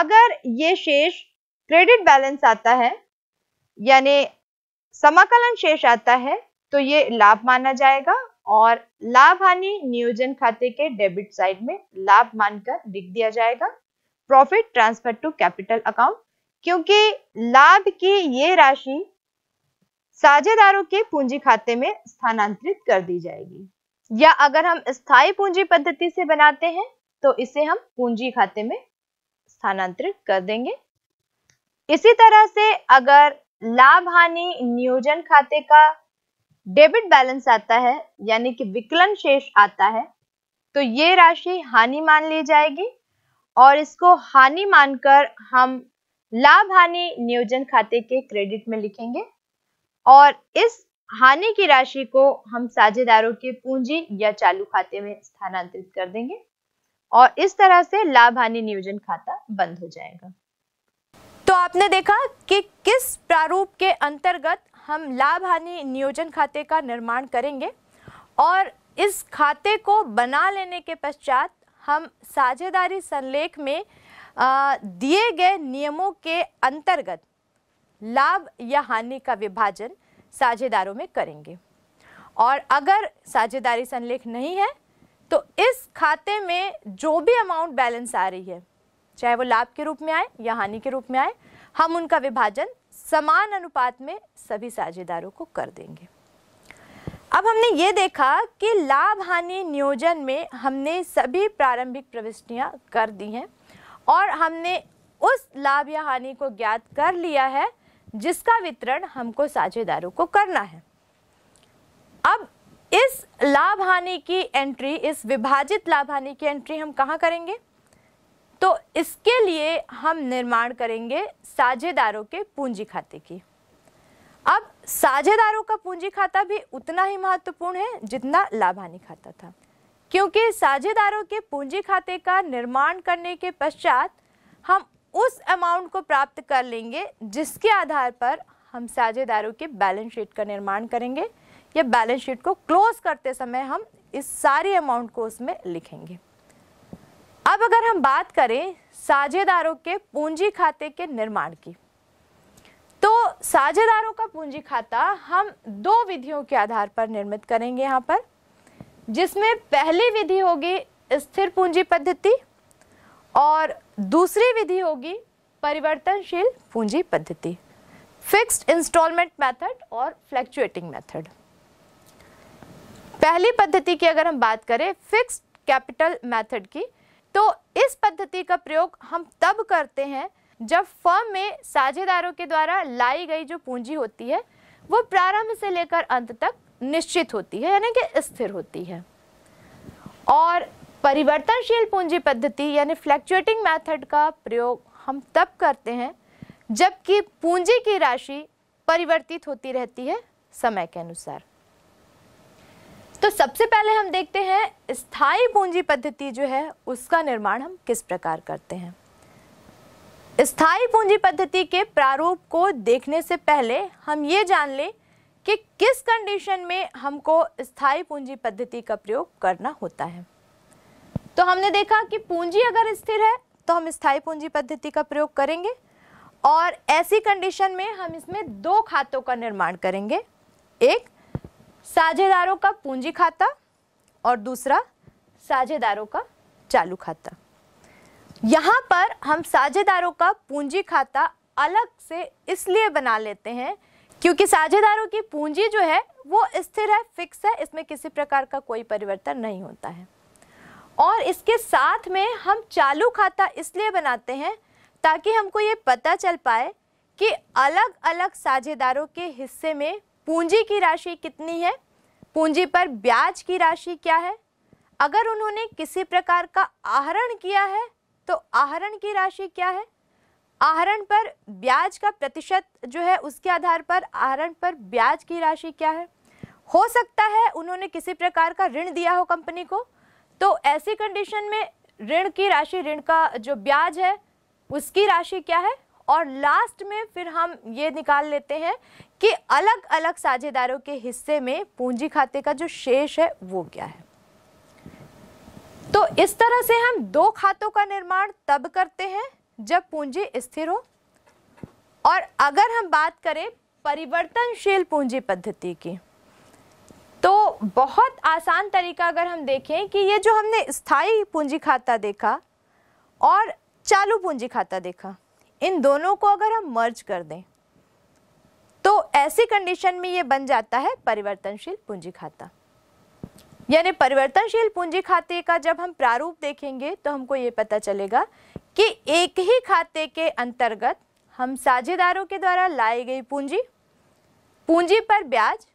अगर ये शेष क्रेडिट बैलेंस आता है यानी समाकलन शेष आता है तो ये लाभ माना जाएगा और लाभ हानि नियोजन खाते के डेबिट साइड में लाभ मानकर लिख दिया जाएगा profit transfer to capital account क्योंकि लाभ की ये राशि साझेदारों के पूंजी खाते में स्थानांतरित कर दी जाएगी या अगर हम स्थायी पूंजी पद्धति से बनाते हैं तो इसे हम पूंजी खाते में स्थानांतरित कर देंगे इसी तरह से अगर लाभ हानि नियोजन खाते का डेबिट बैलेंस आता है यानी कि विकलन शेष आता है तो ये राशि हानि मान ली जाएगी और इसको हानि मानकर हम लाभ हानि नियोजन खाते के क्रेडिट में लिखेंगे और इस हानि की राशि को हम साझेदारों के पूंजी या चालू खाते में स्थानांतरित कर देंगे और इस तरह से लाभ हानि नियोजन खाता बंद हो जाएगा तो आपने देखा कि किस प्रारूप के अंतर्गत हम लाभ हानि नियोजन खाते का निर्माण करेंगे और इस खाते को बना लेने के पश्चात हम साझेदारी संलेख में दिए गए नियमों के अंतर्गत लाभ या हानि का विभाजन साझेदारों में करेंगे और अगर साझेदारी संलेख नहीं है तो इस खाते में जो भी अमाउंट बैलेंस आ रही है चाहे वो लाभ के रूप में आए या हानि के रूप में आए हम उनका विभाजन समान अनुपात में सभी साझेदारों को कर देंगे अब हमने ये देखा कि लाभ हानि नियोजन में हमने सभी प्रारंभिक प्रविष्टियाँ कर दी हैं और हमने उस लाभ या हानि को ज्ञात कर लिया है जिसका वितरण हमको साझेदारों को करना है अब इस लाभ हानि की एंट्री इस विभाजित लाभ हानि की एंट्री हम कहाँ करेंगे तो इसके लिए हम निर्माण करेंगे साझेदारों के पूंजी खाते की अब साझेदारों का पूंजी खाता भी उतना ही महत्वपूर्ण है जितना लाभानी खाता था क्योंकि साझेदारों के पूंजी खाते का निर्माण करने के पश्चात हम उस अमाउंट को प्राप्त कर लेंगे जिसके आधार पर हम साझेदारों के बैलेंस शीट का निर्माण करेंगे या बैलेंस शीट को क्लोज करते समय हम इस सारे अमाउंट को उसमें लिखेंगे अब अगर हम बात करें साझेदारों के पूंजी खाते के निर्माण की तो साझेदारों का पूंजी खाता हम दो विधियों के आधार पर निर्मित करेंगे यहाँ पर जिसमें पहली विधि होगी स्थिर पूंजी पद्धति और दूसरी विधि होगी परिवर्तनशील पूंजी पद्धति फिक्स्ड इंस्टॉलमेंट मेथड और फ्लैक्चुएटिंग मेथड पहली पद्धति की अगर हम बात करें फिक्स्ड कैपिटल मेथड की तो इस पद्धति का प्रयोग हम तब करते हैं जब फर्म में साझेदारों के द्वारा लाई गई जो पूंजी होती है वो प्रारंभ से लेकर अंत तक निश्चित होती है यानी कि स्थिर होती है और परिवर्तनशील पूंजी पद्धति यानी फ्लैक्चुएटिंग मेथड का प्रयोग हम तब करते हैं जबकि पूंजी की राशि परिवर्तित होती रहती है समय के अनुसार तो सबसे पहले हम देखते हैं स्थायी पूंजी पद्धति जो है उसका निर्माण हम किस प्रकार करते हैं स्थायी पूंजी पद्धति के प्रारूप को देखने से पहले हम ये जान लें कि किस कंडीशन में हमको स्थायी पूंजी पद्धति का प्रयोग करना होता है तो हमने देखा कि पूंजी अगर स्थिर है तो हम स्थायी पूंजी पद्धति का प्रयोग करेंगे और ऐसी कंडीशन में हम इसमें दो खातों का निर्माण करेंगे एक साझेदारों का पूंजी खाता और दूसरा साझेदारों का चालू खाता यहाँ पर हम साझेदारों का पूंजी खाता अलग से इसलिए बना लेते हैं क्योंकि साझेदारों की पूंजी जो है वो स्थिर है फिक्स है इसमें किसी प्रकार का कोई परिवर्तन नहीं होता है और इसके साथ में हम चालू खाता इसलिए बनाते हैं ताकि हमको ये पता चल पाए कि अलग अलग साझेदारों के हिस्से में पूंजी की राशि कितनी है पूंजी पर ब्याज की राशि क्या है अगर उन्होंने किसी प्रकार का आहरण किया है तो आहरण की राशि क्या है आहरण पर ब्याज का प्रतिशत जो है उसके आधार पर आहरण पर ब्याज की राशि क्या है हो सकता है उन्होंने किसी प्रकार का ऋण दिया हो कंपनी को तो ऐसी कंडीशन में ऋण की राशि ऋण का जो ब्याज है उसकी राशि क्या है और लास्ट में फिर हम ये निकाल लेते हैं कि अलग अलग साझेदारों के हिस्से में पूंजी खाते का जो शेष है वो क्या है तो इस तरह से हम दो खातों का निर्माण तब करते हैं जब पूंजी स्थिर हो और अगर हम बात करें परिवर्तनशील पूंजी पद्धति की तो बहुत आसान तरीका अगर हम देखें कि ये जो हमने स्थायी पूंजी खाता देखा और चालू पूंजी खाता देखा इन दोनों को अगर हम मर्ज कर दें तो ऐसी कंडीशन में ये बन जाता है परिवर्तनशील पूंजी खाता यानी परिवर्तनशील पूंजी खाते का जब हम प्रारूप देखेंगे तो हमको ये पता चलेगा कि एक ही खाते के अंतर्गत हम साझेदारों के द्वारा लाई गई पूंजी पूंजी पर ब्याज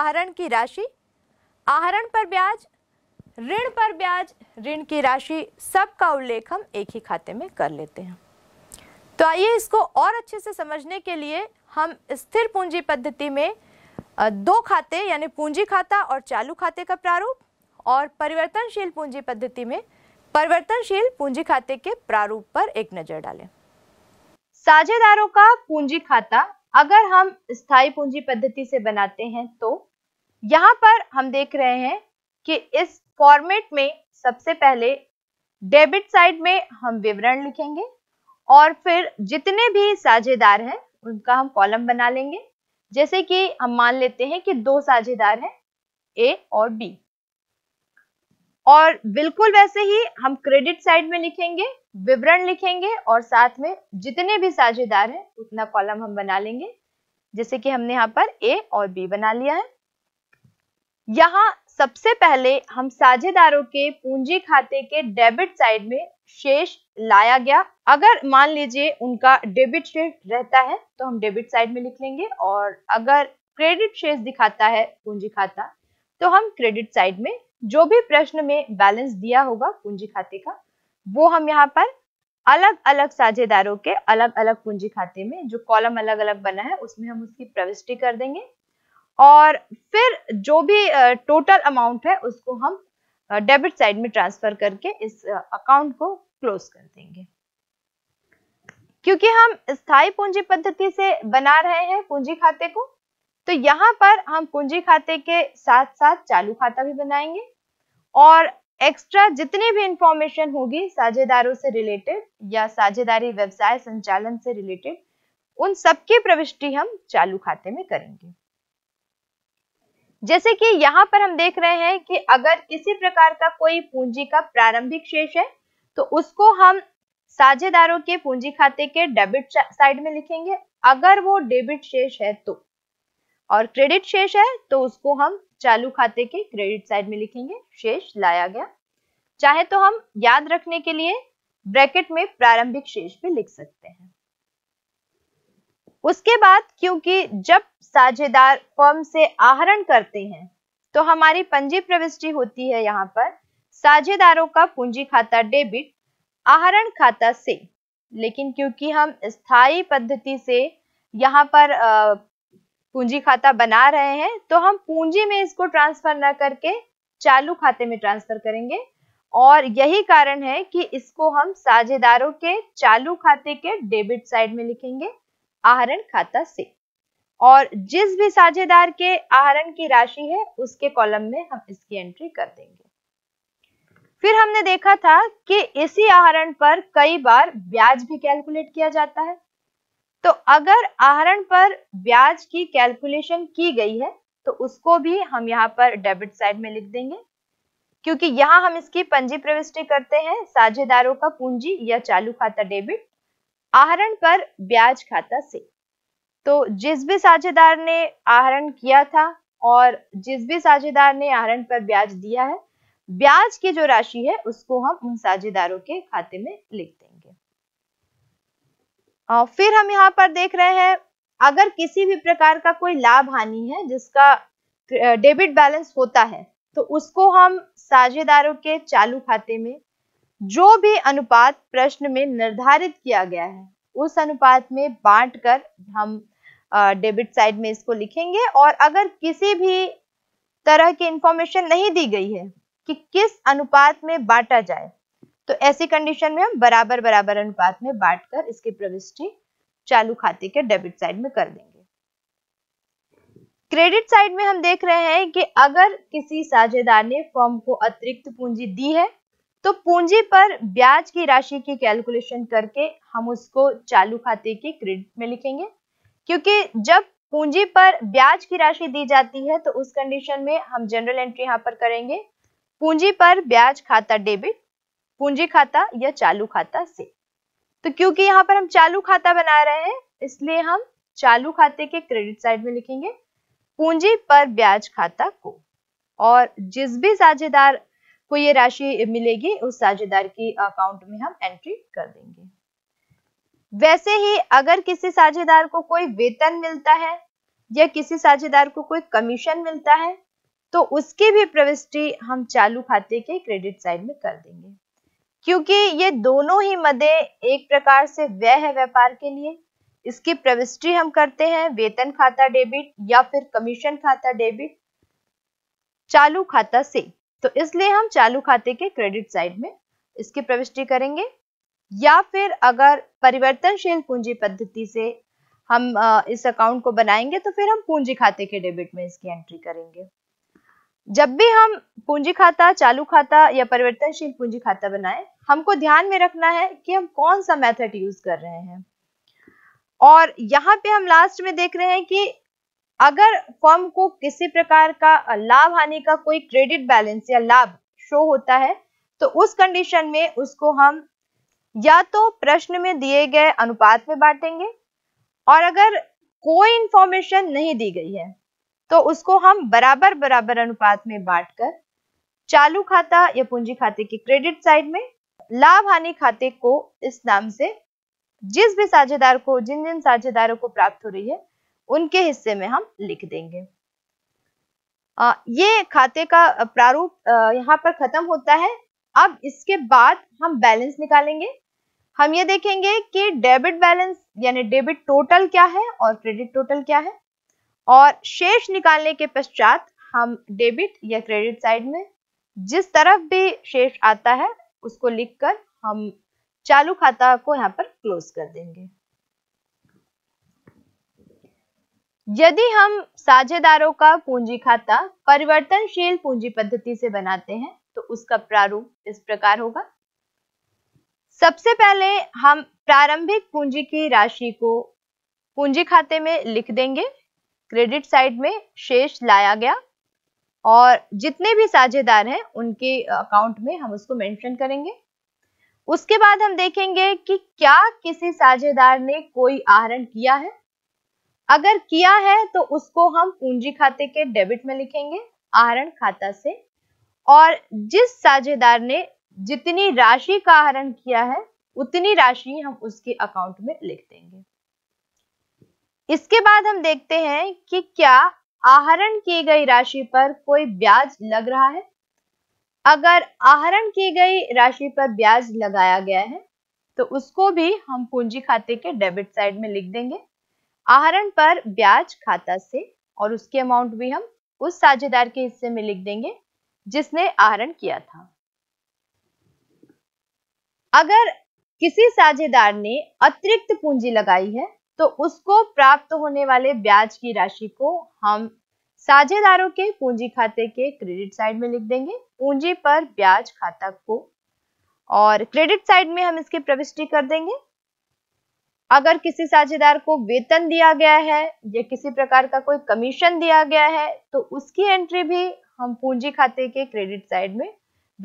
आहरण की राशि आहरण पर ब्याज ऋण पर ब्याज ऋण की राशि सब का उल्लेख हम एक ही खाते में कर लेते हैं तो आइए इसको और अच्छे से समझने के लिए हम स्थिर पूंजी पद्धति में दो खाते यानी पूंजी खाता और चालू खाते का प्रारूप और परिवर्तनशील पूंजी पद्धति में परिवर्तनशील पूंजी खाते के प्रारूप पर एक नजर डालें साझेदारों का पूंजी खाता अगर हम स्थायी पूंजी पद्धति से बनाते हैं तो यहाँ पर हम देख रहे हैं कि इस फॉर्मेट में सबसे पहले डेबिट साइड में हम विवरण लिखेंगे और फिर जितने भी साझेदार हैं उनका हम कॉलम बना लेंगे जैसे कि हम मान लेते हैं कि दो साझेदार हैं ए और बी और बिल्कुल वैसे ही हम क्रेडिट साइड में लिखेंगे विवरण लिखेंगे और साथ में जितने भी साझेदार हैं उतना कॉलम हम बना लेंगे जैसे कि हमने यहाँ पर ए और बी बना लिया है यहाँ सबसे पहले हम साझेदारों के पूंजी खाते के डेबिट साइड में शेष लाया गया अगर मान लीजिए उनका डेबिट शेष रहता है तो हम डेबिट साइड में लिख लेंगे और अगर क्रेडिट शेष दिखाता है पूंजी खाता तो हम क्रेडिट साइड में जो भी प्रश्न में बैलेंस दिया होगा पूंजी खाते का वो हम यहाँ पर अलग अलग साझेदारों के अलग अलग पूंजी खाते में जो कॉलम अलग अलग बना है उसमें हम उसकी प्रविष्टि कर देंगे और फिर जो भी टोटल अमाउंट है उसको हम डेबिट साइड में ट्रांसफर करके इस अकाउंट को क्लोज कर देंगे क्योंकि हम स्थायी पूंजी पद्धति से बना रहे हैं पूंजी खाते को तो यहाँ पर हम पूंजी खाते के साथ साथ चालू खाता भी बनाएंगे और एक्स्ट्रा जितनी भी इंफॉर्मेशन होगी साझेदारों से रिलेटेड या साझेदारी व्यवसाय संचालन से रिलेटेड उन सबकी प्रविष्टि हम चालू खाते में करेंगे जैसे कि यहाँ पर हम देख रहे हैं कि अगर किसी प्रकार का कोई पूंजी का प्रारंभिक शेष है तो उसको हम साझेदारों के पूंजी खाते के डेबिट साइड में लिखेंगे अगर वो डेबिट शेष है तो और क्रेडिट शेष है तो उसको हम चालू खाते के क्रेडिट साइड में लिखेंगे शेष लाया गया चाहे तो हम याद रखने के लिए ब्रैकेट में प्रारंभिक शेष भी लिख सकते हैं उसके बाद क्योंकि जब साझेदार फर्म से आहरण करते हैं तो हमारी पंजी प्रविष्टि होती है यहाँ पर साझेदारों का पूंजी खाता डेबिट आहरण खाता से लेकिन क्योंकि हम स्थायी पद्धति से यहाँ पर पूंजी खाता बना रहे हैं तो हम पूंजी में इसको ट्रांसफर ना करके चालू खाते में ट्रांसफर करेंगे और यही कारण है कि इसको हम साझेदारों के चालू खाते के डेबिट साइड में लिखेंगे आहरण खाता से और जिस भी साझेदार के आहरण की राशि है उसके कॉलम में हम इसकी एंट्री कर देंगे फिर हमने देखा था कि इसी आहरण पर कई बार ब्याज भी कैलकुलेट किया जाता है तो अगर आहरण पर ब्याज की कैलकुलेशन की गई है तो उसको भी हम यहाँ पर डेबिट साइड में लिख देंगे क्योंकि यहाँ हम इसकी पंजी प्रविष्टि करते हैं साझेदारों का पूंजी या चालू खाता डेबिट आहरण पर ब्याज खाता से तो जिस भी साझेदार ने आहरण किया था और जिस भी साझेदार ने आहरण पर ब्याज दिया है ब्याज की जो राशि है उसको हम उन साझेदारों के खाते में लिख देंगे और फिर हम यहाँ पर देख रहे हैं अगर किसी भी प्रकार का कोई लाभ हानि है जिसका डेबिट बैलेंस होता है तो उसको हम साझेदारों के चालू खाते में जो भी अनुपात प्रश्न में निर्धारित किया गया है उस अनुपात में बांटकर हम डेबिट साइड में इसको लिखेंगे और अगर किसी भी तरह की इंफॉर्मेशन नहीं दी गई है कि किस अनुपात में बांटा जाए तो ऐसी कंडीशन में हम बराबर बराबर अनुपात में बांटकर इसकी प्रविष्टि चालू खाते के डेबिट साइड में कर देंगे क्रेडिट साइड में हम देख रहे हैं कि अगर किसी साझेदार ने फॉर्म को अतिरिक्त पूंजी दी है तो पूंजी पर ब्याज की राशि की कैलकुलेशन करके हम उसको चालू खाते के क्रेडिट में लिखेंगे क्योंकि जब पूंजी पर ब्याज की राशि दी जाती है तो उस कंडीशन में हम जनरल एंट्री यहाँ पर करेंगे पूंजी पर ब्याज खाता डेबिट पूंजी खाता या चालू खाता से तो क्योंकि यहाँ पर हम चालू खाता बना रहे हैं इसलिए हम चालू खाते के क्रेडिट साइड में लिखेंगे पूंजी पर ब्याज खाता को और जिस भी साझेदार को ये राशि मिलेगी उस साझेदार की अकाउंट में हम एंट्री कर देंगे वैसे ही अगर किसी साझेदार को कोई वेतन मिलता है या किसी साझेदार को कोई कमीशन मिलता है तो उसकी भी प्रविष्टि हम चालू खाते के क्रेडिट साइड में कर देंगे क्योंकि ये दोनों ही मदे एक प्रकार से व्यय है व्यापार के लिए इसकी प्रविष्टि हम करते हैं वेतन खाता डेबिट या फिर कमीशन खाता डेबिट चालू खाता से तो इसलिए हम चालू खाते के क्रेडिट साइड में इसकी प्रविष्टि करेंगे या फिर अगर परिवर्तनशील पूंजी पद्धति से हम इस अकाउंट को बनाएंगे तो फिर हम पूंजी खाते के डेबिट में इसकी एंट्री करेंगे जब भी हम पूंजी खाता चालू खाता या परिवर्तनशील पूंजी खाता बनाएं हमको ध्यान में रखना है कि हम कौन सा मेथड यूज कर रहे हैं और यहाँ पे हम लास्ट में देख रहे हैं कि अगर फर्म को किसी प्रकार का लाभ हानि का कोई क्रेडिट बैलेंस या लाभ शो होता है तो उस कंडीशन में उसको हम या तो प्रश्न में दिए गए अनुपात में बांटेंगे और अगर कोई इंफॉर्मेशन नहीं दी गई है तो उसको हम बराबर बराबर अनुपात में बांटकर चालू खाता या पूंजी खाते के क्रेडिट साइड में लाभ हानि खाते को इस नाम से जिस भी साझेदार को जिन जिन साझेदारों को प्राप्त हो रही है उनके हिस्से में हम लिख देंगे आ, ये खाते का प्रारूप यहाँ पर खत्म होता है अब इसके बाद हम बैलेंस निकालेंगे हम ये देखेंगे कि डेबिट बैलेंस यानी डेबिट टोटल क्या है और क्रेडिट टोटल क्या है और शेष निकालने के पश्चात हम डेबिट या क्रेडिट साइड में जिस तरफ भी शेष आता है उसको लिखकर हम चालू खाता को यहाँ पर क्लोज कर देंगे यदि हम साझेदारों का पूंजी खाता परिवर्तनशील पूंजी पद्धति से बनाते हैं तो उसका प्रारूप इस प्रकार होगा सबसे पहले हम प्रारंभिक पूंजी की राशि को पूंजी खाते में लिख देंगे क्रेडिट साइड में शेष लाया गया और जितने भी साझेदार हैं उनके अकाउंट में हम उसको मेंशन करेंगे उसके बाद हम देखेंगे कि क्या किसी साझेदार ने कोई आहरण किया है अगर किया है तो उसको हम पूंजी खाते के डेबिट में लिखेंगे आहरण खाता से और जिस साझेदार ने जितनी राशि का आहरण किया है उतनी राशि हम उसके अकाउंट में लिख देंगे इसके बाद हम देखते हैं कि क्या आहरण की गई राशि पर कोई ब्याज लग रहा है अगर आहरण की गई राशि पर ब्याज लगाया गया है तो उसको भी हम पूंजी खाते के डेबिट साइड में लिख देंगे आहरण पर ब्याज खाता से और उसके अमाउंट भी हम उस साझेदार के हिस्से में लिख देंगे जिसने आहरण किया था अगर किसी साझेदार ने अतिरिक्त पूंजी लगाई है तो उसको प्राप्त होने वाले ब्याज की राशि को हम साझेदारों के पूंजी खाते के क्रेडिट साइड में लिख देंगे पूंजी पर ब्याज खाता को और क्रेडिट साइड में हम इसकी प्रविष्टि कर देंगे अगर किसी साझेदार को वेतन दिया गया है या किसी प्रकार का कोई कमीशन दिया गया है तो उसकी एंट्री भी हम पूंजी खाते के क्रेडिट साइड में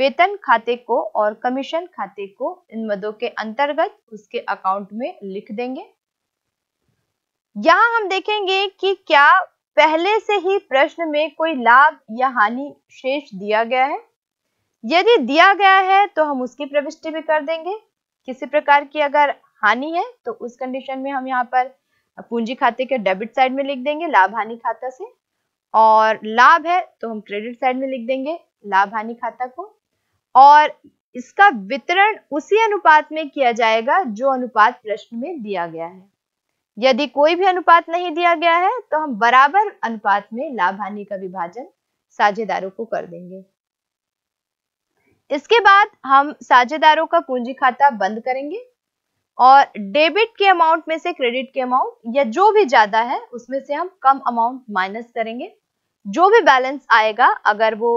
वेतन खाते को और कमीशन खाते को इन मदों के अंतर्गत उसके अकाउंट में लिख देंगे यहां हम देखेंगे कि क्या पहले से ही प्रश्न में कोई लाभ या हानि शेष दिया गया है यदि दिया गया है तो हम उसकी प्रविष्टि भी कर देंगे किसी प्रकार की अगर हानि है तो उस कंडीशन में हम यहाँ पर पूंजी खाते के डेबिट साइड में लिख देंगे लाभ हानि खाता से और लाभ है तो हम क्रेडिट साइड में लिख देंगे लाभ हानि खाता को और इसका वितरण उसी अनुपात में किया जाएगा जो अनुपात प्रश्न में दिया गया है यदि कोई भी अनुपात नहीं दिया गया है तो हम बराबर अनुपात में लाभ हानि का विभाजन साझेदारों को कर देंगे इसके बाद हम साझेदारों का पूंजी खाता बंद करेंगे और डेबिट के अमाउंट में से क्रेडिट के अमाउंट या जो भी ज्यादा है उसमें से हम कम अमाउंट माइनस करेंगे जो भी बैलेंस आएगा अगर वो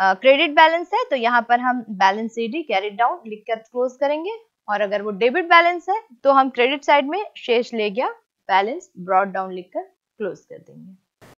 क्रेडिट uh, बैलेंस है तो यहाँ पर हम balance C D carried down लिखकर क्लोज करेंगे और अगर वो डेबिट बैलेंस है तो हम क्रेडिट साइड में शेष ले गया बैलेंस ब्रॉड डाउन लिखकर क्लोज कर देंगे